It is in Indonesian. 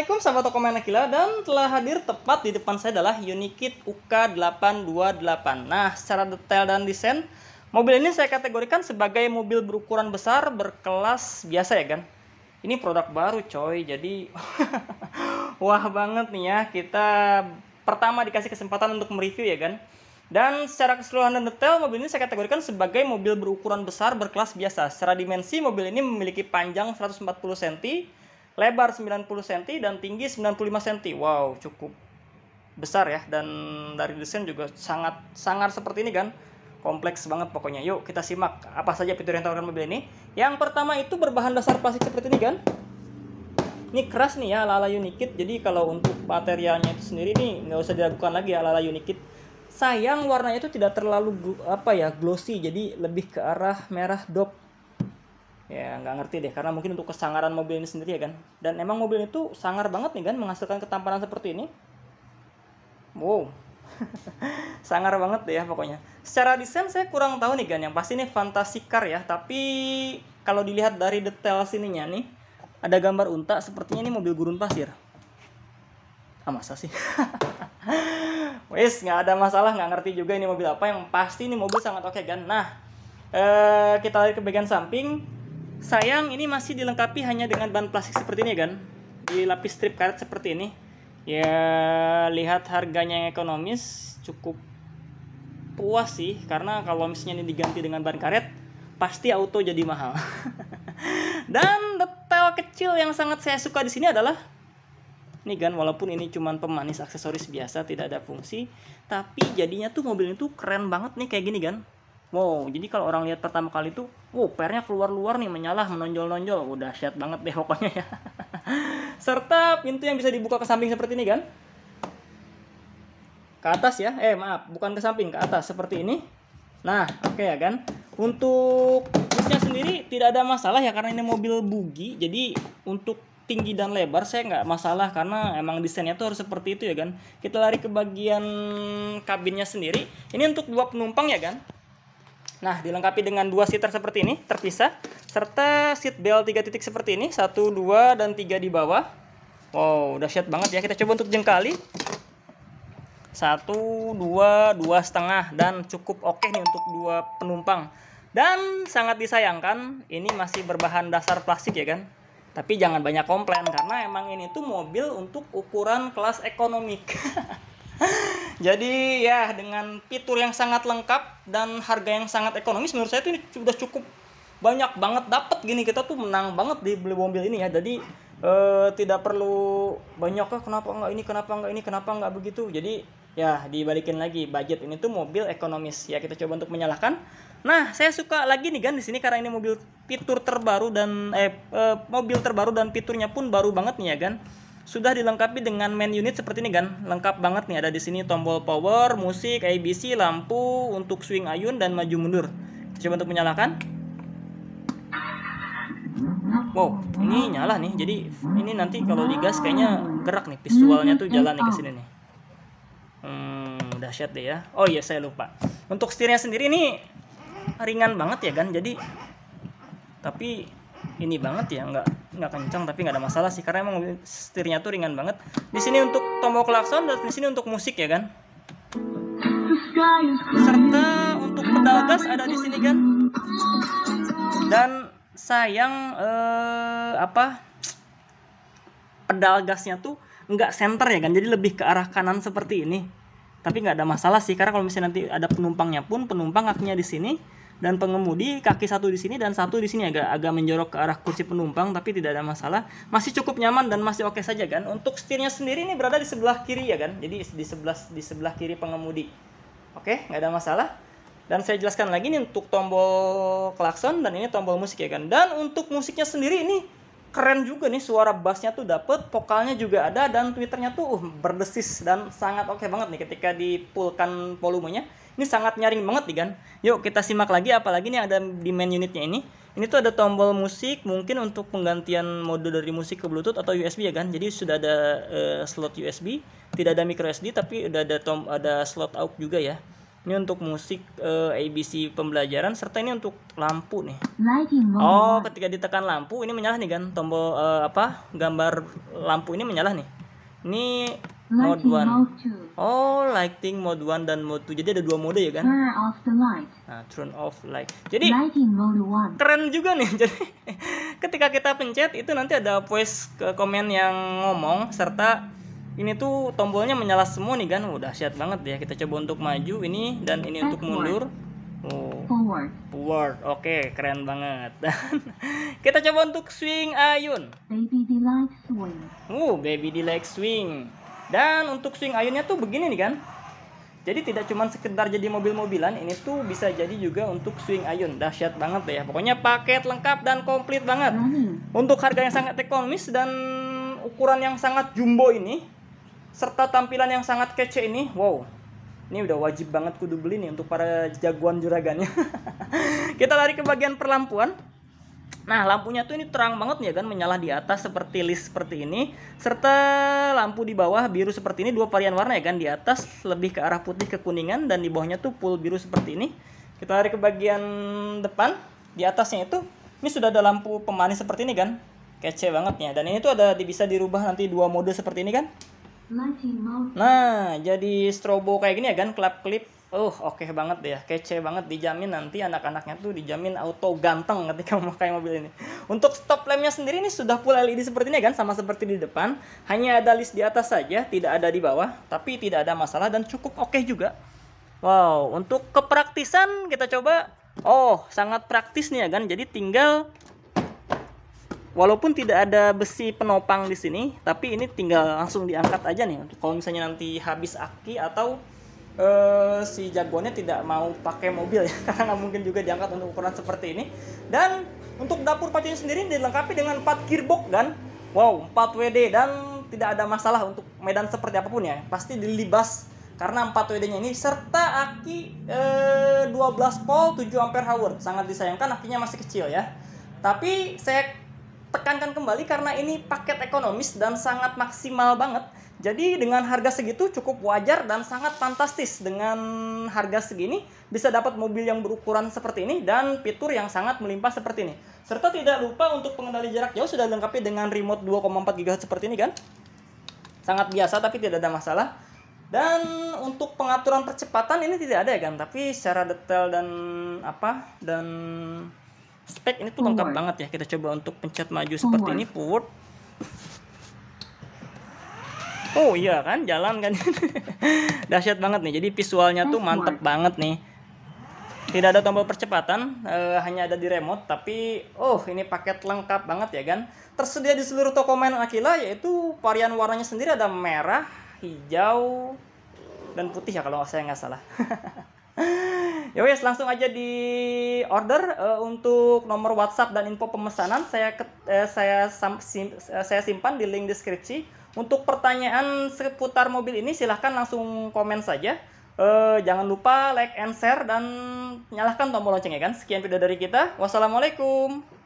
Assalamualaikum sahabat toko main gila dan telah hadir tepat di depan saya adalah Unikit UK828. Nah, secara detail dan desain, mobil ini saya kategorikan sebagai mobil berukuran besar berkelas biasa ya kan. Ini produk baru coy, jadi wah banget nih ya. Kita pertama dikasih kesempatan untuk mereview ya kan. Dan secara keseluruhan dan detail, mobil ini saya kategorikan sebagai mobil berukuran besar berkelas biasa. Secara dimensi, mobil ini memiliki panjang 140 cm, lebar 90 cm dan tinggi 95 cm. Wow, cukup besar ya dan dari desain juga sangat sangar seperti ini kan. Kompleks banget pokoknya. Yuk kita simak apa saja fitur yang tawarkan mobil ini. Yang pertama itu berbahan dasar plastik seperti ini kan. Ini keras nih ya ala-ala Unikit. Jadi kalau untuk materialnya itu sendiri nih nggak usah diragukan lagi ya ala-ala Unikit. Sayang warnanya itu tidak terlalu apa ya glossy jadi lebih ke arah merah dop ya nggak ngerti deh karena mungkin untuk kesangaran mobil ini sendiri ya kan dan emang mobil itu sangar banget nih kan menghasilkan ketampanan seperti ini wow sangar banget deh ya pokoknya secara desain saya kurang tahu nih kan yang pasti ini fantasi car ya tapi kalau dilihat dari detail sininya nih ada gambar unta sepertinya ini mobil gurun pasir ah masa sih wes nggak ada masalah nggak ngerti juga ini mobil apa yang pasti ini mobil sangat oke okay, kan nah eh, kita lihat ke bagian samping Sayang ini masih dilengkapi hanya dengan ban plastik seperti ini kan. Dilapis strip karet seperti ini. Ya lihat harganya yang ekonomis cukup puas sih karena kalau misalnya ini diganti dengan ban karet pasti auto jadi mahal. Dan detail kecil yang sangat saya suka di sini adalah nih kan walaupun ini cuman pemanis aksesoris biasa tidak ada fungsi tapi jadinya tuh mobil itu keren banget nih kayak gini kan wow jadi kalau orang lihat pertama kali itu wow pernya keluar-luar nih menyala, menonjol-nonjol udah dahsyat banget deh pokoknya ya serta pintu yang bisa dibuka ke samping seperti ini kan ke atas ya eh maaf bukan ke samping ke atas seperti ini nah oke okay ya kan untuk busnya sendiri tidak ada masalah ya karena ini mobil bugi jadi untuk tinggi dan lebar saya nggak masalah karena emang desainnya tuh harus seperti itu ya kan kita lari ke bagian kabinnya sendiri ini untuk dua penumpang ya kan Nah, dilengkapi dengan dua seater seperti ini, terpisah, serta seat belt 3 titik seperti ini, satu dua dan tiga di bawah. Wow, dahsyat banget ya. Kita coba untuk jengkali. satu dua dua setengah, dan cukup oke okay nih untuk dua penumpang. Dan sangat disayangkan, ini masih berbahan dasar plastik ya kan. Tapi jangan banyak komplain, karena emang ini tuh mobil untuk ukuran kelas ekonomik. Jadi ya dengan fitur yang sangat lengkap dan harga yang sangat ekonomis menurut saya itu sudah cukup banyak banget dapat gini kita tuh menang banget di beli mobil ini ya. Jadi eh, tidak perlu banyak kah kenapa nggak ini kenapa nggak ini kenapa nggak begitu. Jadi ya dibalikin lagi budget ini tuh mobil ekonomis ya kita coba untuk menyalahkan. Nah saya suka lagi nih kan di sini karena ini mobil fitur terbaru dan eh, eh mobil terbaru dan fiturnya pun baru banget nih ya kan sudah dilengkapi dengan main unit seperti ini kan lengkap banget nih ada di sini tombol power musik ABC lampu untuk swing ayun dan maju mundur coba untuk menyalakan wow ini nyala nih jadi ini nanti kalau digas kayaknya gerak nih visualnya tuh jalan nih ke sini nih hmm, dahsyat deh ya oh iya saya lupa untuk setirnya sendiri ini ringan banget ya kan jadi tapi ini banget ya nggak nggak kencang tapi nggak ada masalah sih karena emang setirnya tuh ringan banget di sini untuk tombol klakson dan di sini untuk musik ya kan serta untuk pedal gas ada di sini kan dan sayang eh, apa pedal gasnya tuh nggak center ya kan jadi lebih ke arah kanan seperti ini tapi nggak ada masalah sih karena kalau misalnya nanti ada penumpangnya pun penumpang kakinya di sini dan pengemudi kaki satu di sini dan satu di sini agak agak menjorok ke arah kursi penumpang tapi tidak ada masalah masih cukup nyaman dan masih oke saja kan untuk setirnya sendiri ini berada di sebelah kiri ya kan jadi di sebelah di sebelah kiri pengemudi oke okay, nggak ada masalah dan saya jelaskan lagi ini untuk tombol klakson dan ini tombol musik ya kan dan untuk musiknya sendiri ini keren juga nih suara bassnya tuh dapet, vokalnya juga ada dan twitternya tuh uh, berdesis dan sangat oke okay banget nih ketika dipulkan volumenya. Ini sangat nyaring banget nih kan. Yuk kita simak lagi apalagi nih ada di main unitnya ini. Ini tuh ada tombol musik mungkin untuk penggantian mode dari musik ke Bluetooth atau USB ya kan. Jadi sudah ada uh, slot USB, tidak ada micro SD tapi udah ada tom ada slot out juga ya ini untuk musik uh, eh, ABC pembelajaran serta ini untuk lampu nih oh ketika ditekan lampu ini menyala nih kan tombol uh, apa gambar lampu ini menyala nih ini mode 1 oh lighting mode 1 dan mode 2 jadi ada dua mode ya kan turn off light nah turn off light jadi lighting mode 1 keren juga nih jadi ketika kita pencet itu nanti ada voice ke komen yang ngomong serta ini tuh tombolnya menyala semua nih kan udah dahsyat banget ya kita coba untuk maju ini dan ini untuk mundur oh. forward oke okay, keren banget kita coba untuk swing ayun baby delight swing Oh, baby delight swing dan untuk swing ayunnya tuh begini nih kan jadi tidak cuma sekedar jadi mobil-mobilan, ini tuh bisa jadi juga untuk swing ayun. Dahsyat banget deh ya. Pokoknya paket lengkap dan komplit banget. Untuk harga yang sangat ekonomis dan ukuran yang sangat jumbo ini, serta tampilan yang sangat kece ini, wow, ini udah wajib banget kudu beli nih untuk para jagoan juragannya. Kita lari ke bagian perlampuan. Nah, lampunya tuh ini terang banget ya kan, menyala di atas seperti list seperti ini, serta lampu di bawah biru seperti ini, dua varian warna ya kan, di atas lebih ke arah putih kekuningan dan di bawahnya tuh full biru seperti ini. Kita lari ke bagian depan, di atasnya itu ini sudah ada lampu pemanis seperti ini kan, kece banget ya. Dan ini tuh ada bisa dirubah nanti dua mode seperti ini kan, Nah, jadi strobo kayak gini ya kan, klap klip. Oh, oke okay banget ya, kece banget dijamin nanti anak-anaknya tuh dijamin auto ganteng ketika memakai mobil ini. Untuk stop lampnya sendiri ini sudah full LED seperti ini ya kan, sama seperti di depan. Hanya ada list di atas saja, tidak ada di bawah, tapi tidak ada masalah dan cukup oke okay juga. Wow, untuk kepraktisan kita coba. Oh, sangat praktis nih ya kan. Jadi tinggal Walaupun tidak ada besi penopang di sini, tapi ini tinggal langsung diangkat aja nih. Kalau misalnya nanti habis aki atau uh, si jagoannya tidak mau pakai mobil ya karena nggak mungkin juga diangkat untuk ukuran seperti ini dan untuk dapur pacunya sendiri dilengkapi dengan 4 gearbox dan wow 4 WD dan tidak ada masalah untuk medan seperti apapun ya pasti dilibas karena 4 WD nya ini serta aki eh, 12 volt 7 ampere hour sangat disayangkan akinya masih kecil ya tapi saya tekankan kembali karena ini paket ekonomis dan sangat maksimal banget. Jadi dengan harga segitu cukup wajar dan sangat fantastis dengan harga segini bisa dapat mobil yang berukuran seperti ini dan fitur yang sangat melimpah seperti ini. Serta tidak lupa untuk pengendali jarak jauh sudah dilengkapi dengan remote 2,4 GHz seperti ini kan. Sangat biasa tapi tidak ada masalah. Dan untuk pengaturan percepatan ini tidak ada ya kan, tapi secara detail dan apa dan spek ini tuh lengkap banget ya kita coba untuk pencet maju seperti ini put. Oh iya kan jalan kan dahsyat banget nih jadi visualnya tuh mantep banget nih tidak ada tombol percepatan uh, hanya ada di remote tapi oh ini paket lengkap banget ya kan tersedia di seluruh toko main Akila yaitu varian warnanya sendiri ada merah hijau dan putih ya kalau saya nggak salah ya wes langsung aja di order uh, untuk nomor WhatsApp dan info pemesanan saya ke, uh, saya sam, sim, uh, saya simpan di link deskripsi. Untuk pertanyaan seputar mobil ini silahkan langsung komen saja. Uh, jangan lupa like and share dan nyalakan tombol loncengnya kan. Sekian video dari kita. Wassalamualaikum.